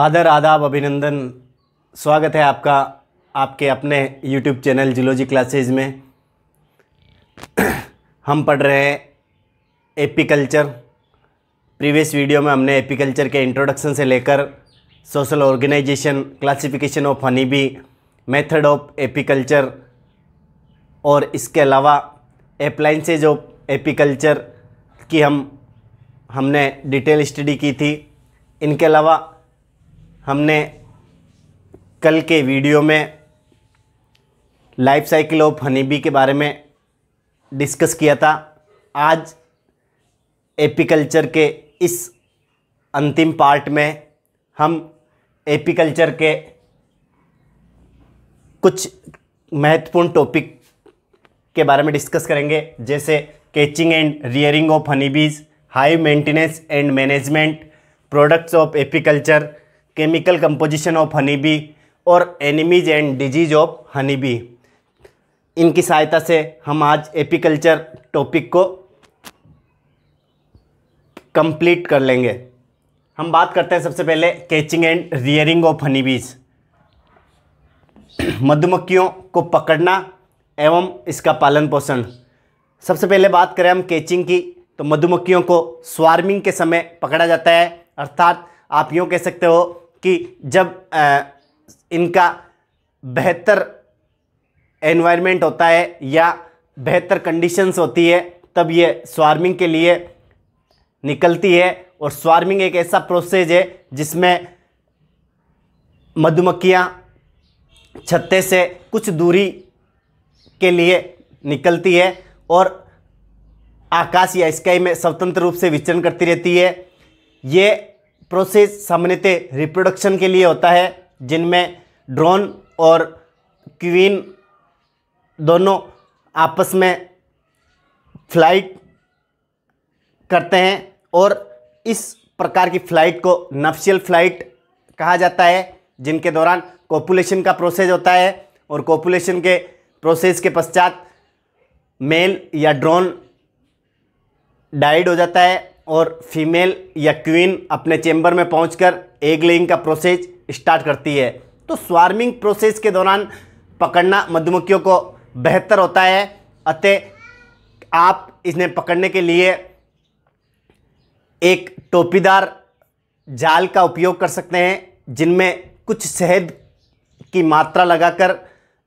आदर आदाब अभिनंदन स्वागत है आपका आपके अपने यूट्यूब चैनल जुलोजी क्लासेज में हम पढ़ रहे हैं एपिकल्चर प्रीवियस वीडियो में हमने एपिकल्चर के इंट्रोडक्शन से लेकर social organisation classification of honey bee method of apiculture और इसके अलावा एप्लाइंसेज ऑफ एपिकल्चर की हम हमने डिटेल स्टडी की थी इनके अलावा हमने कल के वीडियो में लाइफ साइकिल ऑफ हनीबी के बारे में डिस्कस किया था आज एपिकल्चर के इस अंतिम पार्ट में हम एपिकल्चर के कुछ महत्वपूर्ण टॉपिक के बारे में डिस्कस करेंगे जैसे catching and rearing of honeybees hive maintenance and management products of apiculture chemical composition of honey bee और enemies and disease of honey bee इनकी सहायता से हम आज एपिकल्चर टॉपिक को कंप्लीट कर लेंगे हम बात करते हैं सबसे पहले catching and rearing of honey bees मधुमक्खियों को पकड़ना एवं इसका पालन पोषण सबसे पहले बात करें हम कैचिंग की तो मधुमक्खियों को स्वार्मिंग के समय पकड़ा जाता है अर्थात आप यूँ कह सकते हो कि जब आ, इनका बेहतर एनवायरनमेंट होता है या बेहतर कंडीशंस होती है तब ये स्वार्मिंग के लिए निकलती है और स्वार्मिंग एक ऐसा प्रोसेस है जिसमें मधुमक्खियाँ छत्ते से कुछ दूरी के लिए निकलती है और आकाश या स्काई में स्वतंत्र रूप से विचरण करती रहती है ये प्रोसेस सामान्यतः रिप्रोडक्शन के लिए होता है जिनमें ड्रोन और क्वीन दोनों आपस में फ्लाइट करते हैं और इस प्रकार की फ़्लाइट को नफ्शियल फ़्लाइट कहा जाता है जिनके दौरान कॉपुलेशन का प्रोसेस होता है और कॉपुलेशन के प्रोसेस के पश्चात मेल या ड्रोन डाइड हो जाता है और फीमेल या क्वीन अपने चेम्बर में पहुंचकर एग लेइंग का प्रोसेस स्टार्ट करती है तो स्वार्मिंग प्रोसेस के दौरान पकड़ना मधुमक्खियों को बेहतर होता है अतः आप इन्हें पकड़ने के लिए एक टोपीदार जाल का उपयोग कर सकते हैं जिनमें कुछ शहद की मात्रा लगाकर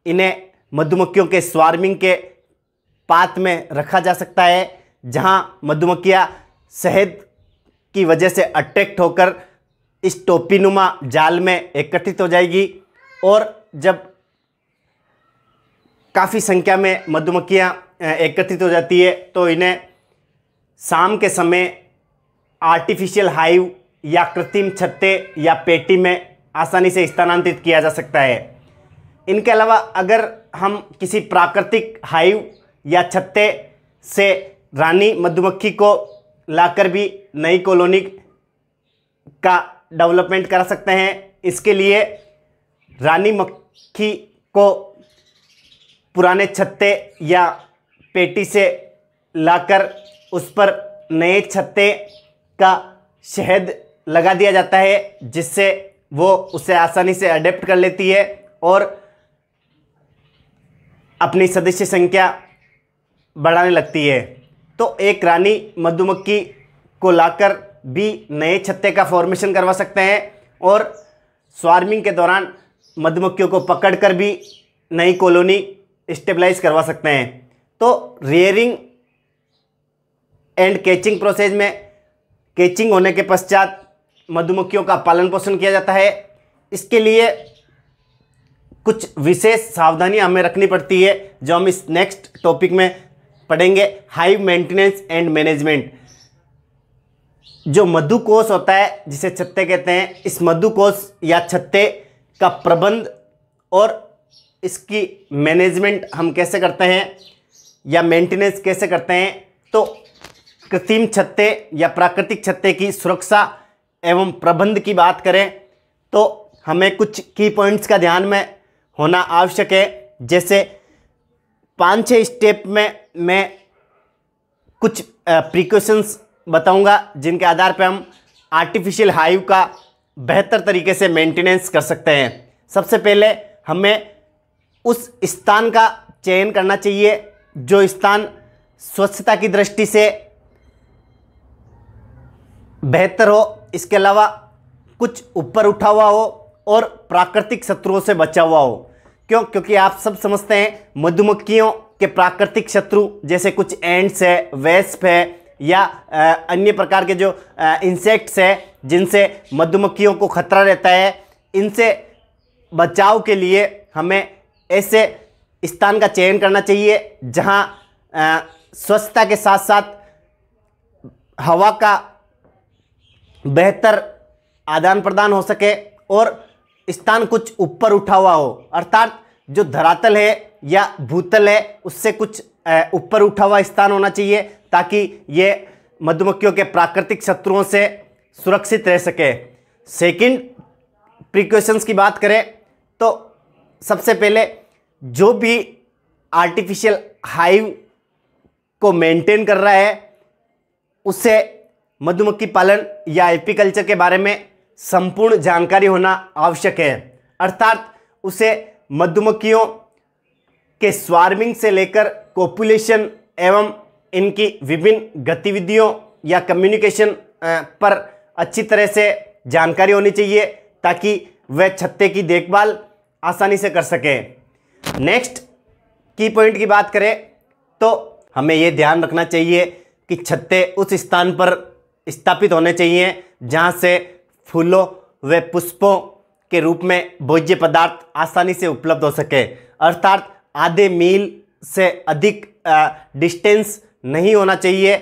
इन्हें मधुमक्खियों के स्वार्मिंग के पात में रखा जा सकता है जहां मधुमक्खियां शहद की वजह से अट्रैक्ट होकर इस टोपीनुमा जाल में एकत्रित हो जाएगी और जब काफ़ी संख्या में मधुमक्खियाँ एकत्रित हो जाती है तो इन्हें शाम के समय आर्टिफिशियल हाइव या कृत्रिम छत्ते या पेटी में आसानी से स्थानांतरित किया जा सकता है इनके अलावा अगर हम किसी प्राकृतिक हाइव या छत्ते से रानी मधुमक्खी को लाकर भी नई कॉलोनी का डेवलपमेंट करा सकते हैं इसके लिए रानी मक्खी को पुराने छत्ते या पेटी से लाकर उस पर नए छत्ते का शहद लगा दिया जाता है जिससे वो उसे आसानी से अडेप्ट कर लेती है और अपनी सदस्य संख्या बढ़ाने लगती है तो एक रानी मधुमक्खी को लाकर भी नए छत्ते का फॉर्मेशन करवा सकते हैं और स्वार्मिंग के दौरान मधुमक्खियों को पकड़कर भी नई कॉलोनी स्टेबलाइज करवा सकते हैं तो रेयरिंग एंड कैचिंग प्रोसेस में कैचिंग होने के पश्चात मधुमक्खियों का पालन पोषण किया जाता है इसके लिए कुछ विशेष सावधानी हमें रखनी पड़ती है जो हम इस नेक्स्ट टॉपिक में पढ़ेंगे हाई मेंटेनेंस एंड मैनेजमेंट जो मधु कोष होता है जिसे छत्ते कहते हैं इस मधु कोष या छत्ते का प्रबंध और इसकी मैनेजमेंट हम कैसे करते हैं या मेंटेनेंस कैसे करते हैं तो कृत्रिम छत्ते या प्राकृतिक छत्ते की सुरक्षा एवं प्रबंध की बात करें तो हमें कुछ की पॉइंट्स का ध्यान में होना आवश्यक है जैसे पाँच छः स्टेप में मैं कुछ प्रिकॉशंस बताऊंगा जिनके आधार पर हम आर्टिफिशियल हाइव का बेहतर तरीके से मेंटेनेंस कर सकते हैं सबसे पहले हमें उस स्थान का चयन करना चाहिए जो स्थान स्वच्छता की दृष्टि से बेहतर हो इसके अलावा कुछ ऊपर उठा हुआ हो और प्राकृतिक शत्रुओं से बचा हुआ हो क्यों क्योंकि आप सब समझते हैं मधुमक्खियों कि प्राकृतिक शत्रु जैसे कुछ एंड्स है वेस्प है या अन्य प्रकार के जो इंसेक्ट्स है जिनसे मधुमक्खियों को खतरा रहता है इनसे बचाव के लिए हमें ऐसे स्थान का चयन करना चाहिए जहाँ स्वच्छता के साथ साथ हवा का बेहतर आदान प्रदान हो सके और स्थान कुछ ऊपर उठा हुआ हो अर्थात जो धरातल है या भूतल है उससे कुछ ऊपर उठा हुआ स्थान होना चाहिए ताकि ये मधुमक्खियों के प्राकृतिक शत्रुओं से सुरक्षित रह सके सेकंड प्रिकॉशंस की बात करें तो सबसे पहले जो भी आर्टिफिशियल हाइव को मेंटेन कर रहा है उसे मधुमक्खी पालन या एपिकल्चर के बारे में संपूर्ण जानकारी होना आवश्यक है अर्थात उसे मधुमक्खियों के स्वार्मिंग से लेकर पॉपुलेशन एवं इनकी विभिन्न गतिविधियों या कम्युनिकेशन पर अच्छी तरह से जानकारी होनी चाहिए ताकि वह छत्ते की देखभाल आसानी से कर सकें नेक्स्ट की पॉइंट की बात करें तो हमें ये ध्यान रखना चाहिए कि छत्ते उस स्थान पर स्थापित होने चाहिए जहाँ से फूलों व पुष्पों के रूप में भोज्य पदार्थ आसानी से उपलब्ध हो सके अर्थात आधे मील से अधिक डिस्टेंस नहीं होना चाहिए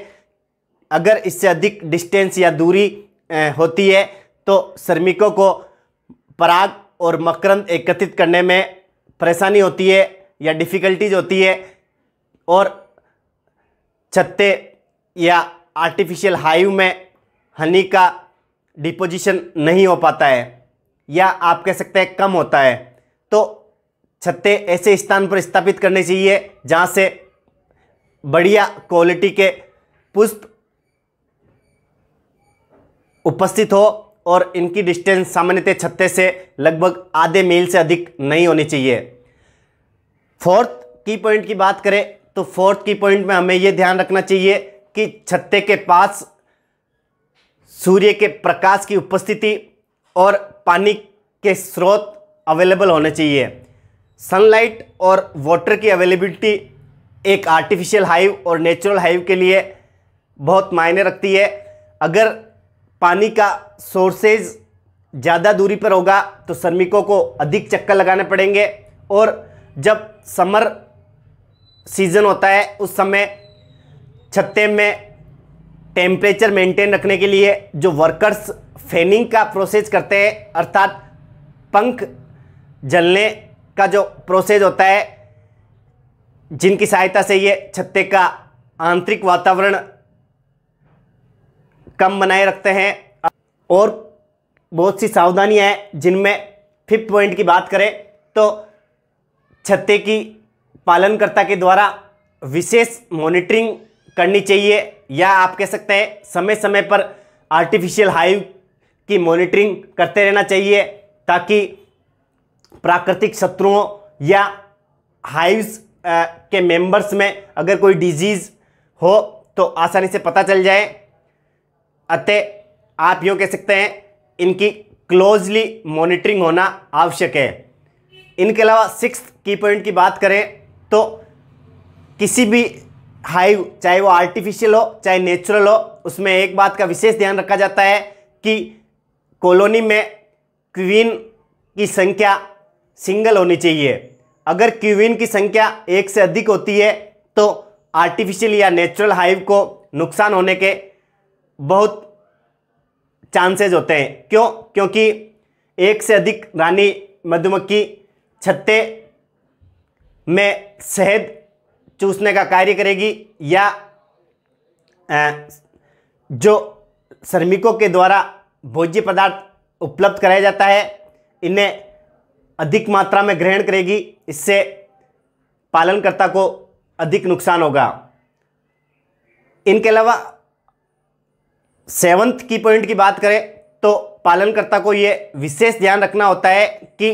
अगर इससे अधिक डिस्टेंस या दूरी होती है तो श्रमिकों को पराग और मकरंद एकत्रित करने में परेशानी होती है या डिफ़िकल्टीज होती है और छत्ते या आर्टिफिशियल हाइव में हनी का डिपोजिशन नहीं हो पाता है या आप कह सकते हैं कम होता है तो छत्ते ऐसे स्थान पर स्थापित करने चाहिए जहाँ से बढ़िया क्वालिटी के पुष्प उपस्थित हो और इनकी डिस्टेंस सामान्यतः छत्ते से लगभग आधे मील से अधिक नहीं होनी चाहिए फोर्थ की पॉइंट की बात करें तो फोर्थ की पॉइंट में हमें यह ध्यान रखना चाहिए कि छत्ते के पास सूर्य के प्रकाश की उपस्थिति और पानी के स्रोत अवेलेबल होने चाहिए सनलाइट और वाटर की अवेलेबिलिटी एक आर्टिफिशियल हाइव और नेचुरल हाइव के लिए बहुत मायने रखती है अगर पानी का सोर्सेज ज़्यादा दूरी पर होगा तो श्रमिकों को अधिक चक्कर लगाने पड़ेंगे और जब समर सीज़न होता है उस समय छत्ते में टेम्परेचर मेंटेन रखने के लिए जो वर्कर्स फैनिंग का प्रोसेस करते हैं अर्थात पंख जलने का जो प्रोसेस होता है जिनकी सहायता से ये छत्ते का आंतरिक वातावरण कम बनाए रखते हैं और बहुत सी सावधानियाँ हैं जिनमें फिफ्थ पॉइंट की बात करें तो छत्ते की पालनकर्ता के द्वारा विशेष मॉनिटरिंग करनी चाहिए या आप कह सकते हैं समय समय पर आर्टिफिशियल हाइव की मॉनिटरिंग करते रहना चाहिए ताकि प्राकृतिक शत्रुओं या हाइव्स के मेंबर्स में अगर कोई डिजीज़ हो तो आसानी से पता चल जाए अतः आप यूँ कह सकते हैं इनकी क्लोजली मॉनिटरिंग होना आवश्यक है इनके अलावा सिक्स की पॉइंट की बात करें तो किसी भी हाइव चाहे वो आर्टिफिशियल हो चाहे नेचुरल हो उसमें एक बात का विशेष ध्यान रखा जाता है कि कॉलोनी में क्वीन की संख्या सिंगल होनी चाहिए अगर क्यूविन की संख्या एक से अधिक होती है तो आर्टिफिशियल या नेचुरल हाइव को नुकसान होने के बहुत चांसेस होते हैं क्यों क्योंकि एक से अधिक रानी मधुमक्खी छत्ते में शहद चूसने का कार्य करेगी या जो श्रमिकों के द्वारा भोज्य पदार्थ उपलब्ध कराया जाता है इन्हें अधिक मात्रा में ग्रहण करेगी इससे पालनकर्ता को अधिक नुकसान होगा इनके अलावा सेवन्थ की पॉइंट की बात करें तो पालनकर्ता को ये विशेष ध्यान रखना होता है कि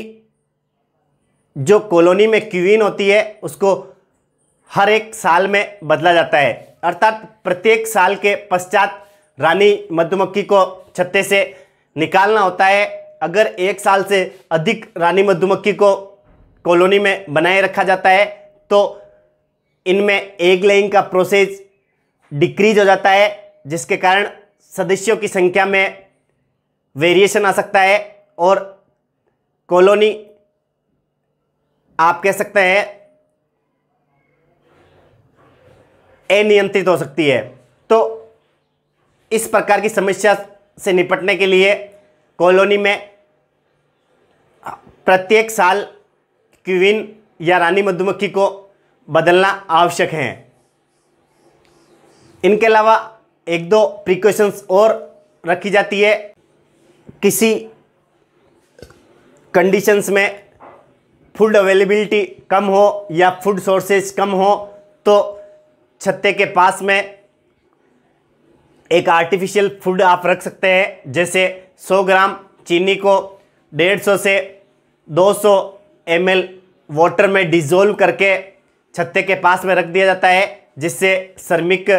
जो कॉलोनी में क्वीन होती है उसको हर एक साल में बदला जाता है अर्थात प्रत्येक साल के पश्चात रानी मधुमक्खी को छत्ते से निकालना होता है अगर एक साल से अधिक रानी मधुमक्खी को कॉलोनी में बनाए रखा जाता है तो इनमें एग लेइंग का प्रोसेस डिक्रीज हो जाता है जिसके कारण सदस्यों की संख्या में वेरिएशन आ सकता है और कॉलोनी आप कह सकते हैं अनियंत्रित हो सकती है तो इस प्रकार की समस्या से निपटने के लिए कॉलोनी में प्रत्येक साल क्वीन या रानी मधुमक्खी को बदलना आवश्यक है इनके अलावा एक दो प्रिकॉशंस और रखी जाती है किसी कंडीशंस में फूड अवेलेबिलिटी कम हो या फूड सोर्सेज कम हो तो छत्ते के पास में एक आर्टिफिशियल फूड आप रख सकते हैं जैसे 100 ग्राम चीनी को 150 से 200 ml वाटर में डिजोल्व करके छत्ते के पास में रख दिया जाता है जिससे श्रमिक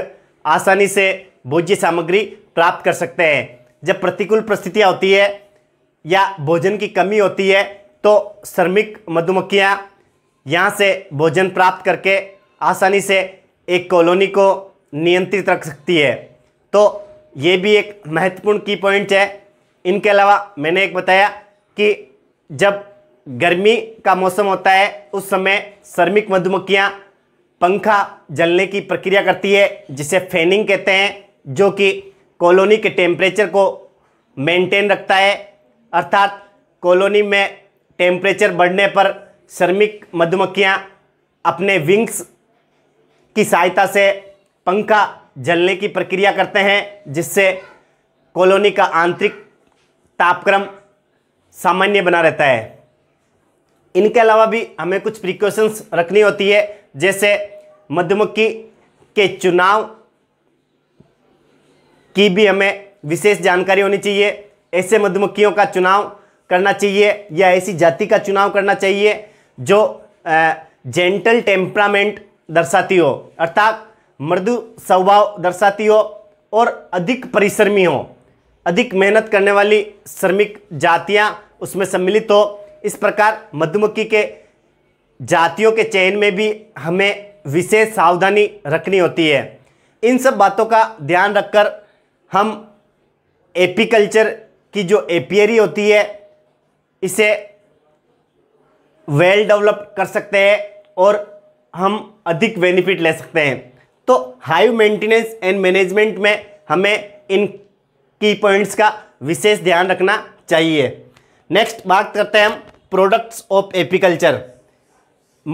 आसानी से भोज्य सामग्री प्राप्त कर सकते हैं जब प्रतिकूल परिस्थितियाँ होती है या भोजन की कमी होती है तो श्रमिक मधुमक्खियाँ यहाँ से भोजन प्राप्त करके आसानी से एक कॉलोनी को नियंत्रित रख सकती है तो ये भी एक महत्वपूर्ण की पॉइंट है इनके अलावा मैंने एक बताया कि जब गर्मी का मौसम होता है उस समय श्रमिक मधुमक्खियाँ पंखा जलने की प्रक्रिया करती है जिसे फैनिंग कहते हैं जो कि कॉलोनी के टेम्परेचर को मेंटेन रखता है अर्थात कॉलोनी में टेम्परेचर बढ़ने पर श्रमिक मधुमक्खियाँ अपने विंग्स की सहायता से पंखा जलने की प्रक्रिया करते हैं जिससे कॉलोनी का आंतरिक तापक्रम सामान्य बना रहता है इनके अलावा भी हमें कुछ प्रिकॉशंस रखनी होती है जैसे मधुमक्खी के चुनाव की भी हमें विशेष जानकारी होनी चाहिए ऐसे मधुमक्खियों का चुनाव करना चाहिए या ऐसी जाति का चुनाव करना चाहिए जो जेंटल टेम्परामेंट दर्शाती हो अर्थात मृदु स्वभाव दर्शाती हो और अधिक परिश्रमी हो अधिक मेहनत करने वाली श्रमिक जातियां उसमें सम्मिलित हो इस प्रकार मधुमक्खी के जातियों के चयन में भी हमें विशेष सावधानी रखनी होती है इन सब बातों का ध्यान रखकर हम एपीकल्चर की जो एपियरी होती है इसे वेल डेवलप कर सकते हैं और हम अधिक बेनिफिट ले सकते हैं तो हाई मेंटेनेंस एंड मैनेजमेंट में हमें इन की पॉइंट्स का विशेष ध्यान रखना चाहिए नेक्स्ट बात करते हैं हम प्रोडक्ट्स ऑफ एपिकल्चर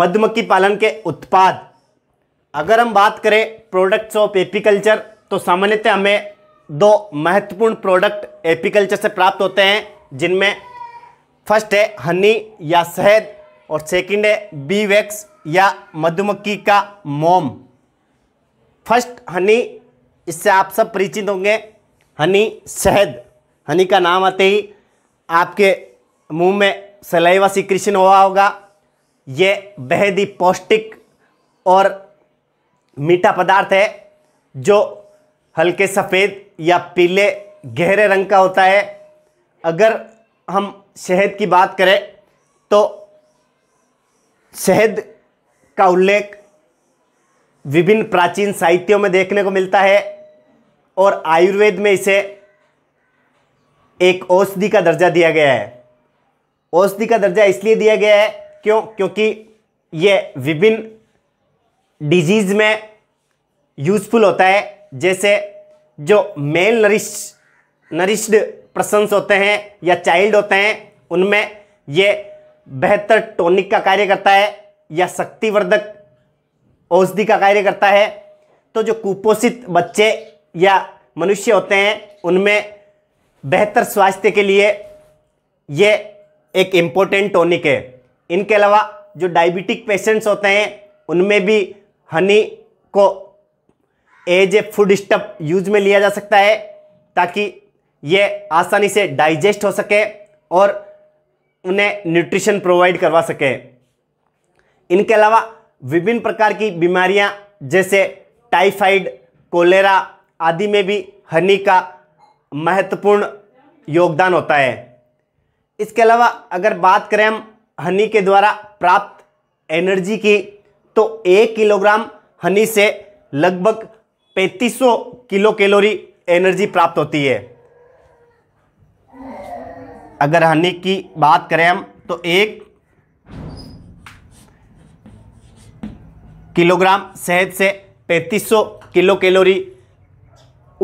मधुमक्खी पालन के उत्पाद अगर हम बात करें प्रोडक्ट्स ऑफ एपिकल्चर तो सामान्यतः हमें दो महत्वपूर्ण प्रोडक्ट एपिकल्चर से प्राप्त होते हैं जिनमें फर्स्ट है हनी या शहद और सेकंड है बी वैक्स या मधुमक्खी का मोम फर्स्ट हनी इससे आप सब परिचित होंगे हनी शहद हनी का नाम आते ही आपके मुंह में सलाइवा सिक्रीशन हुआ होगा ये बेहद ही पौष्टिक और मीठा पदार्थ है जो हल्के सफ़ेद या पीले गहरे रंग का होता है अगर हम शहद की बात करें तो शहद का उल्लेख विभिन्न प्राचीन साहित्यों में देखने को मिलता है और आयुर्वेद में इसे एक औषधि का दर्जा दिया गया है औषधि का दर्जा इसलिए दिया गया है क्यों क्योंकि ये विभिन्न डिजीज में यूजफुल होता है जैसे जो मेल नरिश नरिश्ड प्रसंस होते हैं या चाइल्ड होते हैं उनमें ये बेहतर टॉनिक का कार्य करता है या शक्तिवर्धक औषधि का कार्य करता है तो जो कुपोषित बच्चे या मनुष्य होते हैं उनमें बेहतर स्वास्थ्य के लिए ये एक इम्पोर्टेंट टॉनिक है इनके अलावा जो डायबिटिक पेशेंट्स होते हैं उनमें भी हनी को as a food stuff use में लिया जा सकता है ताकि ये आसानी से डाइजेस्ट हो सके और उन्हें न्यूट्रिशन प्रोवाइड करवा सके इनके अलावा विभिन्न प्रकार की बीमारियां जैसे टाइफाइड कोलेरा आदि में भी हनी का महत्वपूर्ण योगदान होता है इसके अलावा अगर बात करें हम हनी के द्वारा प्राप्त एनर्जी की तो एक किलोग्राम हनी से लगभग 3500 किलो कैलोरी एनर्जी प्राप्त होती है अगर हनी की बात करें हम तो एक किलोग्राम शहद से 3500 किलो कैलोरी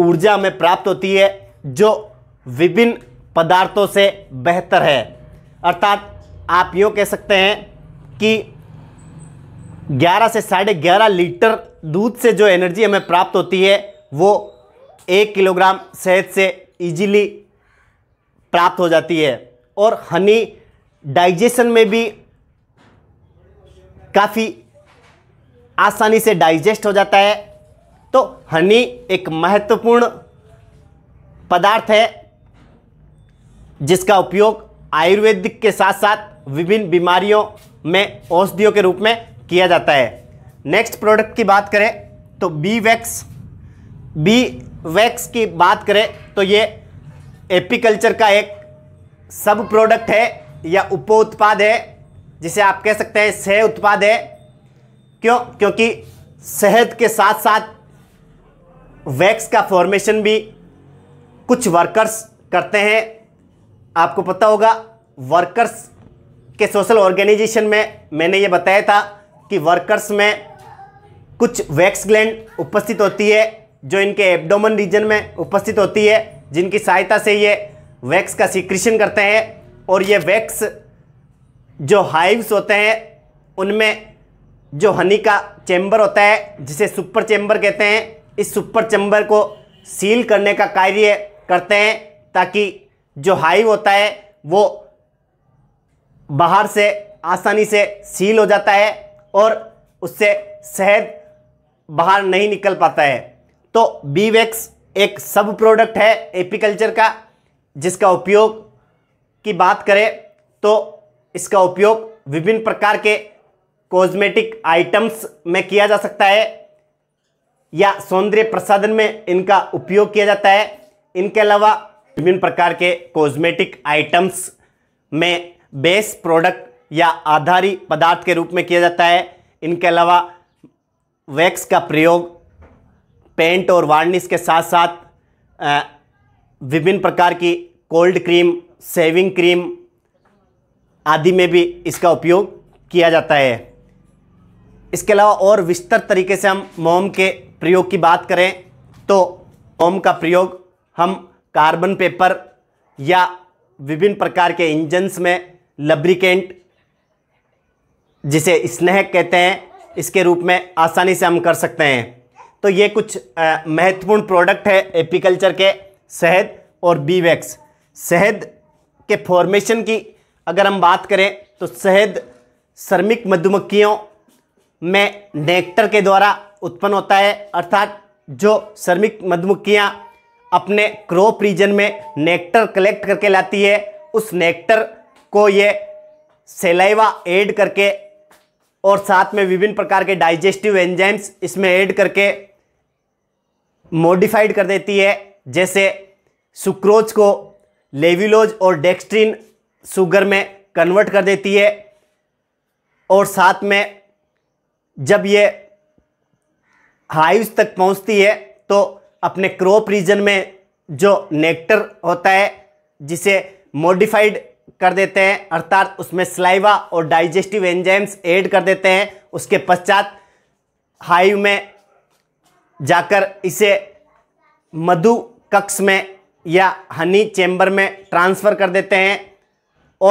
ऊर्जा में प्राप्त होती है जो विभिन्न पदार्थों से बेहतर है अर्थात आप यो कह सकते हैं कि 11 से साढ़े ग्यारह लीटर दूध से जो एनर्जी हमें प्राप्त होती है वो एक किलोग्राम शहद से इजीली प्राप्त हो जाती है और हनी डाइजेशन में भी काफ़ी आसानी से डाइजेस्ट हो जाता है तो हनी एक महत्वपूर्ण पदार्थ है जिसका उपयोग आयुर्वेदिक के साथ साथ विभिन्न बीमारियों में औषधियों के रूप में किया जाता है नेक्स्ट प्रोडक्ट की बात करें तो बी वैक्स बी वैक्स की बात करें तो ये एपिकल्चर का एक सब प्रोडक्ट है या उप उत्पाद है जिसे आप कह सकते हैं सह उत्पाद है क्यों क्योंकि शहद के साथ साथ वैक्स का फॉर्मेशन भी कुछ वर्कर्स करते हैं आपको पता होगा वर्कर्स के सोशल ऑर्गेनाइजेशन में मैंने ये बताया था कि वर्कर्स में कुछ वैक्स ग्लैंड उपस्थित होती है जो इनके एब्डोमन रीजन में उपस्थित होती है जिनकी सहायता से ये वैक्स का सिक्रिशन करते हैं और ये वैक्स जो हाइव्स होते हैं उनमें जो हनी का चैम्बर होता है जिसे सुपर चैम्बर कहते हैं इस सुपर चैम्बर को सील करने का कार्य करते हैं ताकि जो हाइव होता है वो बाहर से आसानी से सील हो जाता है और उससे शहद बाहर नहीं निकल पाता है तो बीवेक्स एक सब प्रोडक्ट है एपिकल्चर का जिसका उपयोग की बात करें तो इसका उपयोग विभिन्न प्रकार के कॉस्मेटिक आइटम्स में किया जा सकता है या सौंदर्य प्रसाधन में इनका उपयोग किया जाता है इनके अलावा विभिन्न प्रकार के कॉस्मेटिक आइटम्स में बेस प्रोडक्ट या आधारी पदार्थ के रूप में किया जाता है इनके अलावा वैक्स का प्रयोग पेंट और वार्निश के साथ साथ विभिन्न प्रकार की कोल्ड क्रीम सेविंग क्रीम आदि में भी इसका उपयोग किया जाता है इसके अलावा और विस्तृत तरीके से हम मोम के प्रयोग की बात करें तो मोम का प्रयोग हम कार्बन पेपर या विभिन्न प्रकार के इंजन्स में लब्रिकेंट जिसे स्नेह कहते हैं इसके रूप में आसानी से हम कर सकते हैं तो ये कुछ महत्वपूर्ण प्रोडक्ट है एपिकल्चर के शहद और बीवैक्स शहद के फॉर्मेशन की अगर हम बात करें तो शहद श्रमिक मधुमक्खियों में नेक्टर के द्वारा उत्पन्न होता है अर्थात जो श्रमिक मधुमक्खियाँ अपने क्रॉप रीजन में नेक्टर कलेक्ट करके लाती है उस नेक्टर को ये सेलाइवा ऐड करके और साथ में विभिन्न प्रकार के डाइजेस्टिव एंजाइम्स इसमें ऐड करके मॉडिफाइड कर देती है जैसे सुक्रोज को लेविलोज और डेक्सट्रिन शुगर में कन्वर्ट कर देती है और साथ में जब ये हाइव्स तक पहुंचती है तो अपने क्रॉप रीजन में जो नेक्टर होता है जिसे मॉडिफाइड कर देते हैं अर्थात उसमें स्लाइवा और डाइजेस्टिव एंजाइम्स ऐड कर देते हैं उसके पश्चात हाइव में जाकर इसे मधु कक्ष में या हनी चैम्बर में ट्रांसफ़र कर देते हैं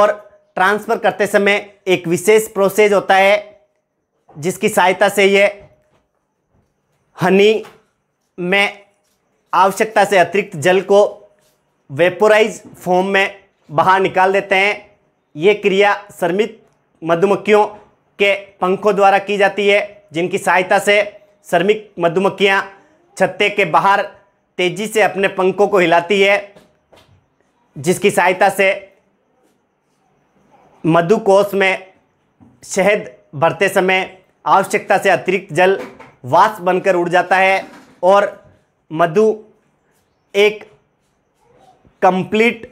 और ट्रांसफ़र करते समय एक विशेष प्रोसेस होता है जिसकी सहायता से ये हनी में आवश्यकता से अतिरिक्त जल को वेपोराइज फॉर्म में बाहर निकाल देते हैं ये क्रिया श्रमित मधुमक्खियों के पंखों द्वारा की जाती है जिनकी सहायता से श्रमिक मधुमक्खियाँ छत्ते के बाहर तेजी से अपने पंखों को हिलाती है जिसकी सहायता से मधु कोष में शहद भरते समय आवश्यकता से अतिरिक्त जल वास बनकर उड़ जाता है और मधु एक कंप्लीट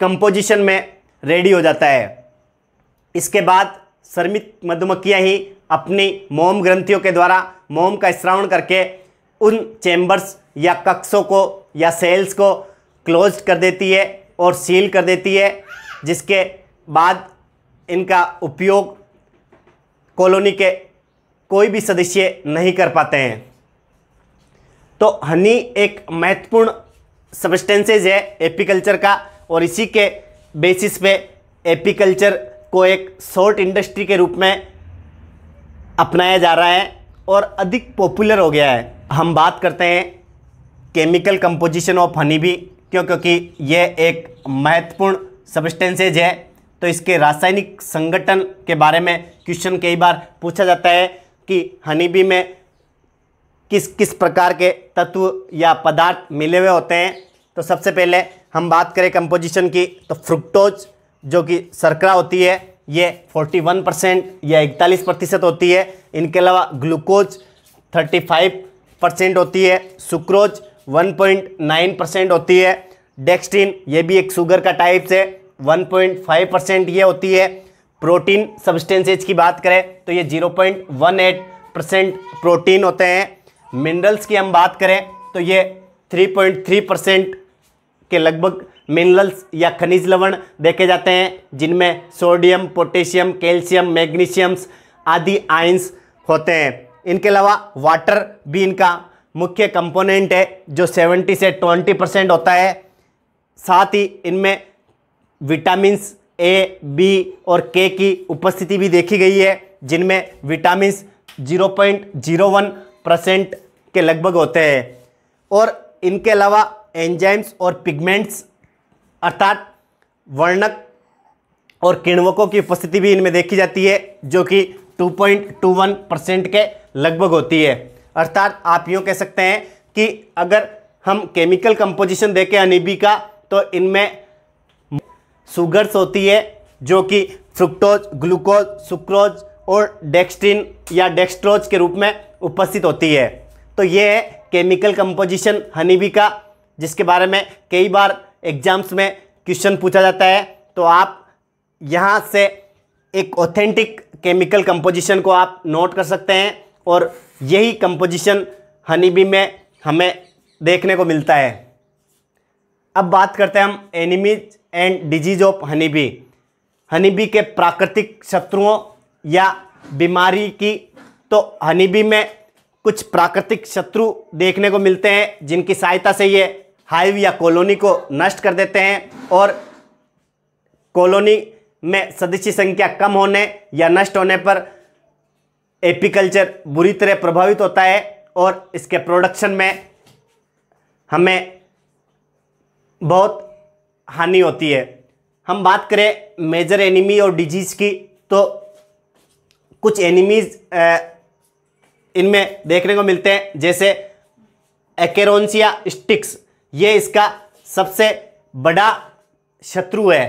कंपोजिशन में रेडी हो जाता है इसके बाद श्रमित मधुमक्खियाँ ही अपनी मोम ग्रंथियों के द्वारा मोम का श्रावण करके उन चैम्बर्स या कक्षों को या सेल्स को क्लोज कर देती है और सील कर देती है जिसके बाद इनका उपयोग कॉलोनी के कोई भी सदस्य नहीं कर पाते हैं तो हनी एक महत्वपूर्ण सब्सटेंसेज है एपीकल्चर का और इसी के बेसिस पे एपीकल्चर को एक शॉर्ट इंडस्ट्री के रूप में अपनाया जा रहा है और अधिक पॉपुलर हो गया है हम बात करते हैं केमिकल कंपोजिशन ऑफ हनी भी क्यों क्योंकि यह एक महत्वपूर्ण सब्सटेंसेज है तो इसके रासायनिक संगठन के बारे में क्वेश्चन कई बार पूछा जाता है कि हनी बी में किस किस प्रकार के तत्व या पदार्थ मिले हुए होते हैं तो सबसे पहले हम बात करें कंपोजिशन की तो फ्रुक्टोज जो कि सर्करा होती है ये 41 परसेंट या इकतालीस प्रतिशत होती है इनके अलावा ग्लूकोज 35 परसेंट होती है सुक्रोज 1.9 परसेंट होती है डेक्सटिन ये भी एक शुगर का टाइप से 1.5 परसेंट ये होती है प्रोटीन सब्सटेंसेज की बात करें तो ये 0.18 परसेंट प्रोटीन होते हैं मिनरल्स की हम बात करें तो ये 3.3 परसेंट के लगभग मिनरल्स या खनिज लवण देखे जाते हैं जिनमें सोडियम पोटेशियम कैल्शियम मैग्नीशियम्स आदि आइंस होते हैं इनके अलावा वाटर भी इनका मुख्य कंपोनेंट है जो 70 से 20 परसेंट होता है साथ ही इनमें विटामिन ए बी और के की उपस्थिति भी देखी गई है जिनमें विटामिन 0.01 परसेंट के लगभग होते हैं और इनके अलावा एंजाइम्स और पिगमेंट्स अर्थात वर्णक और किण्वकों की उपस्थिति भी इनमें देखी जाती है जो कि 2.21 परसेंट के लगभग होती है अर्थात आप यूँ कह सकते हैं कि अगर हम केमिकल कंपोजिशन देखें अनिबी का तो इनमें शुगर्स होती है जो कि फ्रुक्टोज ग्लूकोज सुक्रोज और डेक्सटिन या डेक्स्ट्रोज के रूप में उपस्थित होती है तो ये है केमिकल कंपोजिशन हनीबी का जिसके बारे में कई बार एग्जाम्स में क्वेश्चन पूछा जाता है तो आप यहाँ से एक ऑथेंटिक केमिकल कंपोजिशन को आप नोट कर सकते हैं और यही कंपोजिशन हनीबी में हमें देखने को मिलता है अब बात करते हैं हम enemies and disease of honeybee honeybee के प्राकृतिक शत्रुओं या बीमारी की तो हनीबी में कुछ प्राकृतिक शत्रु देखने को मिलते हैं जिनकी सहायता से ये हाइव या कॉलोनी को नष्ट कर देते हैं और कॉलोनी में सदस्य संख्या कम होने या नष्ट होने पर एपीकल्चर बुरी तरह प्रभावित होता है और इसके प्रोडक्शन में हमें बहुत हानि होती है हम बात करें मेजर एनिमी और डिजीज़ की तो कुछ एनिमीज़ इनमें देखने को मिलते हैं जैसे एकेरोनसिया स्टिक्स ये इसका सबसे बड़ा शत्रु है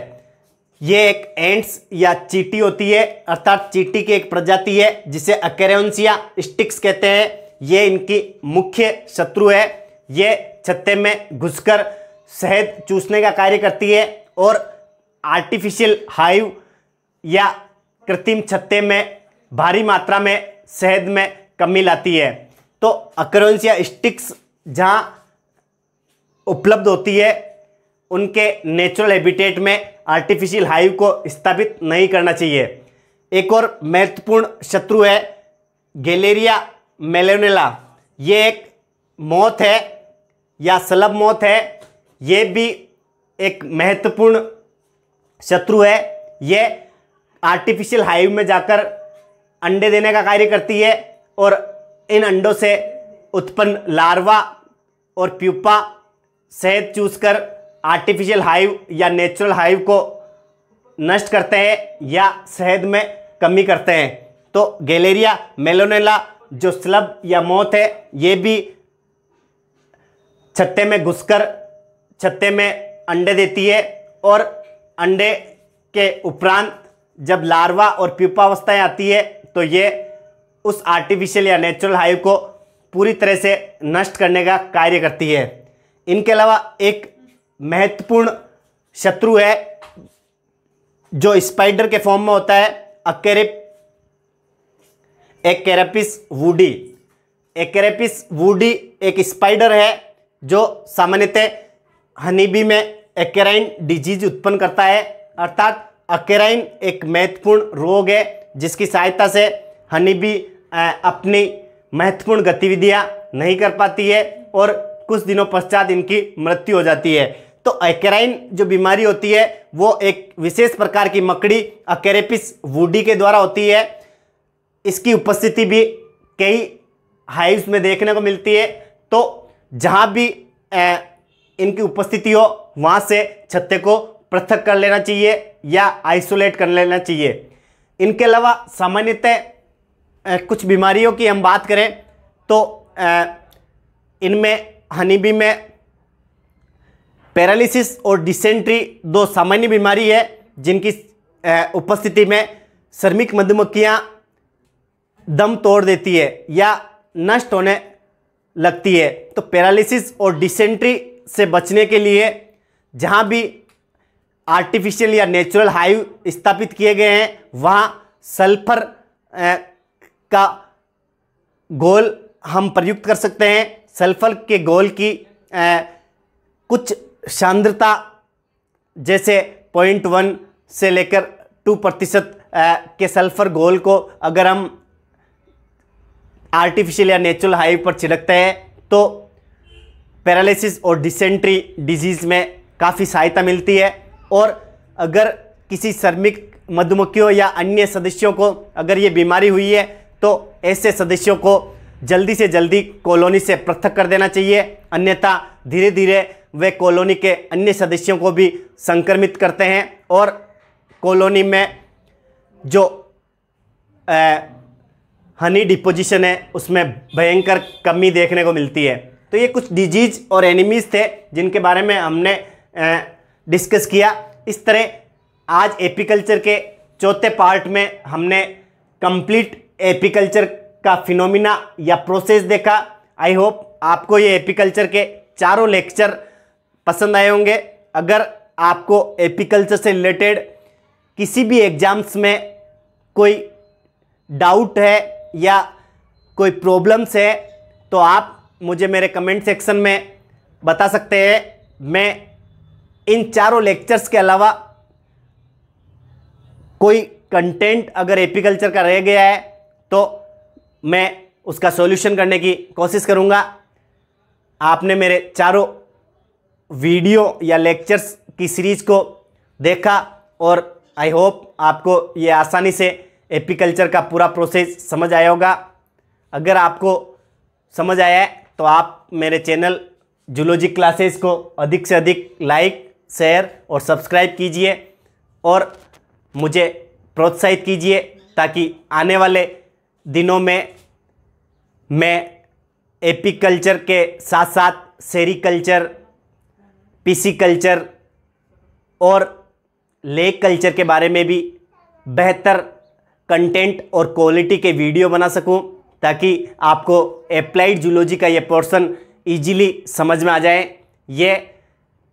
ये एक एंट्स या चीटी होती है अर्थात चीटी की एक प्रजाति है जिसे अकेरेन्सिया स्टिक्स कहते हैं ये इनकी मुख्य शत्रु है ये छत्ते में घुसकर शहद चूसने का कार्य करती है और आर्टिफिशियल हाइव या कृत्रिम छत्ते में भारी मात्रा में शहद में कमी लाती है तो अक्रंस या स्टिक्स जहाँ उपलब्ध होती है उनके नेचुरल हैबिटेट में आर्टिफिशियल हाइव को स्थापित नहीं करना चाहिए एक और महत्वपूर्ण शत्रु है गैलेरिया मेलोनेला ये एक मौत है या सलब मौत है ये भी एक महत्वपूर्ण शत्रु है ये आर्टिफिशियल हाइव में जाकर अंडे देने का कार्य करती है और इन अंडों से उत्पन्न लार्वा और प्यूपा शहद चूसकर आर्टिफिशियल हाइव या नेचुरल हाइव को नष्ट करते हैं या शहद में कमी करते हैं तो गैलेरिया मेलोनेला जो स्लब या मौत है ये भी छत्ते में घुसकर छत्ते में अंडे देती है और अंडे के उपरांत जब लार्वा और अवस्थाएँ आती है तो ये उस आर्टिफिशियल या नेचुरल हाइव को पूरी तरह से नष्ट करने का कार्य करती है इनके अलावा एक महत्वपूर्ण शत्रु है जो स्पाइडर के फॉर्म में होता है एक कैरेपिस वूडी कैरेपिस वूडी एक स्पाइडर है जो सामान्यतः हनीबी में एकेराइन डिजीज उत्पन्न करता है अर्थात अकेराइन एक महत्वपूर्ण रोग है जिसकी सहायता से हनीबी अपनी महत्वपूर्ण गतिविधियां नहीं कर पाती है और कुछ दिनों पश्चात इनकी मृत्यु हो जाती है तो एकराइन जो बीमारी होती है वो एक विशेष प्रकार की मकड़ी अकेरेपिस वूडी के द्वारा होती है इसकी उपस्थिति भी कई हाइव्स में देखने को मिलती है तो जहाँ भी ए, इनकी उपस्थिति हो वहाँ से छत्ते को पृथक कर लेना चाहिए या आइसोलेट कर लेना चाहिए इनके अलावा सामान्यतः कुछ बीमारियों की हम बात करें तो इनमें हनीबी में पैरालिसिस और डिसेंट्री दो सामान्य बीमारी है जिनकी उपस्थिति में श्रमिक मधुमक्खियाँ दम तोड़ देती है या नष्ट होने लगती है तो पैरालिसिस और डिसेंट्री से बचने के लिए जहाँ भी आर्टिफिशियल या नेचुरल हाइव स्थापित किए गए हैं वहाँ सल्फर का गोल हम प्रयुक्त कर सकते हैं सल्फर के गोल की आ, कुछ शांद्रता जैसे पॉइंट वन से लेकर टू प्रतिशत के सल्फर गोल को अगर हम आर्टिफिशियल या नेचुरल हाई पर छिड़कते हैं तो पैरालिसिस और डिसेंट्री डिजीज़ में काफ़ी सहायता मिलती है और अगर किसी श्रमिक मधुमक्खियों या अन्य सदस्यों को अगर ये बीमारी हुई है तो ऐसे सदस्यों को जल्दी से जल्दी कॉलोनी से पृथक कर देना चाहिए अन्यथा धीरे धीरे वे कॉलोनी के अन्य सदस्यों को भी संक्रमित करते हैं और कॉलोनी में जो ए, हनी डिपोजिशन है उसमें भयंकर कमी देखने को मिलती है तो ये कुछ डिजीज़ और एनिमीज़ थे जिनके बारे में हमने ए, डिस्कस किया इस तरह आज एपिकल्चर के चौथे पार्ट में हमने कंप्लीट एपिकल्चर का फिनोमिना या प्रोसेस देखा आई होप आपको ये एपिकल्चर के चारों लेक्चर पसंद आए होंगे अगर आपको एपिकल्चर से रिलेटेड किसी भी एग्ज़ाम्स में कोई डाउट है या कोई प्रॉब्लम्स है तो आप मुझे मेरे कमेंट सेक्शन में बता सकते हैं मैं इन चारों लेक्चर्स के अलावा कोई कंटेंट अगर एपिकल्चर का रह गया है तो मैं उसका सॉल्यूशन करने की कोशिश करूँगा आपने मेरे चारों वीडियो या लेक्चर्स की सीरीज को देखा और आई होप आपको ये आसानी से एपिकल्चर का पूरा प्रोसेस समझ आया होगा अगर आपको समझ आया है तो आप मेरे चैनल जूलॉजी क्लासेस को अधिक से अधिक लाइक शेयर और सब्सक्राइब कीजिए और मुझे प्रोत्साहित कीजिए ताकि आने वाले दिनों में मैं एपिकल्चर के साथ साथ सेरिकल्चर कल्चर और लेक कल्चर के बारे में भी बेहतर कंटेंट और क्वालिटी के वीडियो बना सकूं ताकि आपको अप्लाइड जूलॉजी का ये पोर्शन इजीली समझ में आ जाए ये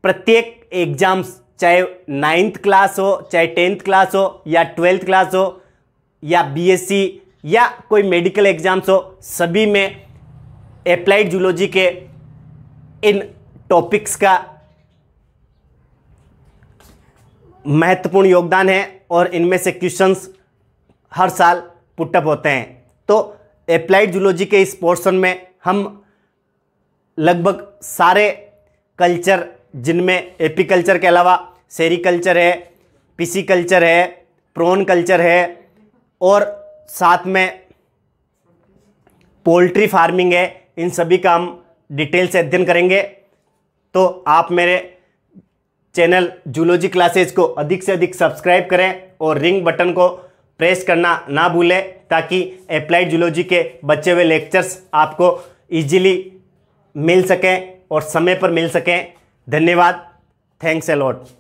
प्रत्येक एग्ज़ाम्स चाहे नाइन्थ क्लास हो चाहे टेंथ क्लास हो या ट्वेल्थ क्लास हो या बीएससी या कोई मेडिकल एग्जाम्स हो सभी में अप्लाइड जूलॉजी के इन टॉपिक्स का महत्वपूर्ण योगदान है और इनमें से क्वेश्चंस हर साल पुटअप होते हैं तो अप्लाइड जूलॉजी के इस पोर्शन में हम लगभग सारे कल्चर जिनमें एपिकल्चर के अलावा सेरिकल्चर है पिसी कल्चर है प्रोन कल्चर है और साथ में पोल्ट्री फार्मिंग है इन सभी का हम डिटेल से अध्ययन करेंगे तो आप मेरे चैनल जूलॉजी क्लासेज को अधिक से अधिक सब्सक्राइब करें और रिंग बटन को प्रेस करना ना भूलें ताकि अप्लाइड जूलॉजी के बचे हुए लेक्चर्स आपको इजीली मिल सकें और समय पर मिल सकें धन्यवाद थैंक्स ए लॉट